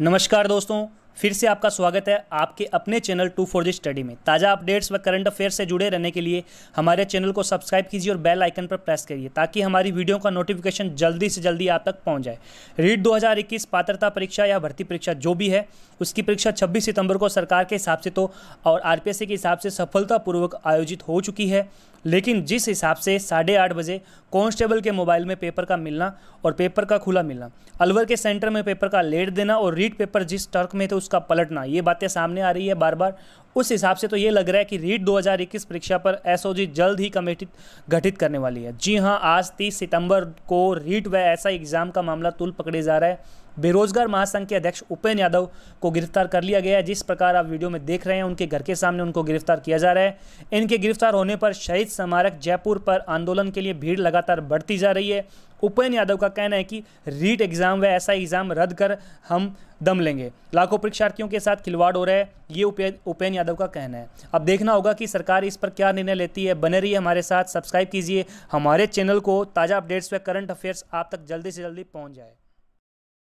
नमस्कार दोस्तों फिर से आपका स्वागत है आपके अपने channel two four G study में ताज़ा अपडेट्स व करंट अफेयर से जुड़े रहने के लिए हमारे चैनल को सब्सक्राइब कीजिए और बेल आइकन पर प्रेस करिए ताकि हमारी वीडियो का नोटिफिकेशन जल्दी से जल्दी आप तक पहुंच जाए रीट 2021 पात्रता परीक्षा या भर्ती परीक्षा जो भी है उसकी परीक्षा छब्बीस सितंबर को सरकार के हिसाब से तो और आर के हिसाब से सफलतापूर्वक आयोजित हो चुकी है लेकिन जिस हिसाब से साढ़े आठ बजे कांस्टेबल के मोबाइल में पेपर का मिलना और पेपर का खुला मिलना अलवर के सेंटर में पेपर का लेट देना और रीड पेपर जिस टर्क में थे उसका पलटना ये बातें सामने आ रही है बार बार उस हिसाब से तो ये लग रहा है कि रीट 2021 परीक्षा पर एसओजी जल्द ही कमेटी गठित करने वाली है जी हाँ आज 30 सितंबर को रीट व ऐसा एग्ज़ाम का मामला तुल पकड़े जा रहा है बेरोजगार महासंघ के अध्यक्ष उपेन यादव को गिरफ्तार कर लिया गया है जिस प्रकार आप वीडियो में देख रहे हैं उनके घर के सामने उनको गिरफ्तार किया जा रहा है इनके गिरफ्तार होने पर शहीद स्मारक जयपुर पर आंदोलन के लिए भीड़ लगातार बढ़ती जा रही है उपेन यादव का कहना है कि रीट एग्ज़ाम व ऐसा एग्ज़ाम रद्द कर हम दम लेंगे लाखों परीक्षार्थियों के साथ खिलवाड़ हो रहा है ये उपेन यादव का कहना है अब देखना होगा कि सरकार इस पर क्या निर्णय लेती है बने रहिए हमारे साथ सब्सक्राइब कीजिए हमारे चैनल को ताज़ा अपडेट्स व करंट अफेयर्स आप तक जल्दी से जल्दी पहुँच जाए